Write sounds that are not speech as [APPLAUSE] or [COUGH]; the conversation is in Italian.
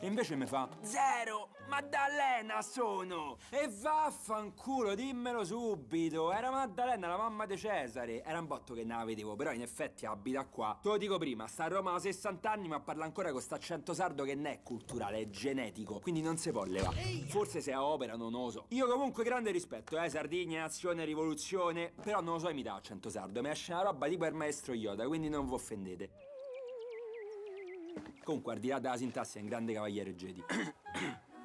E invece mi fa Zero! Maddalena sono! E vaffanculo, dimmelo subito! Era Maddalena, la mamma di Cesare! Era un botto che non la vedevo, però in effetti abita qua. Te lo dico prima, sta a Roma da 60 anni ma parla ancora con sta accento sardo che non è culturale, è genetico. Quindi non si può levare. Forse se a opera non oso. Io comunque grande rispetto, eh, Sardigna, Nazione, rivoluzione. Però non lo so imitare accento sardo, mi esce una roba tipo il maestro Yoda, quindi non vi offendete. Comunque, al di là della sintassi, è un grande cavaliere Jedi. [COUGHS]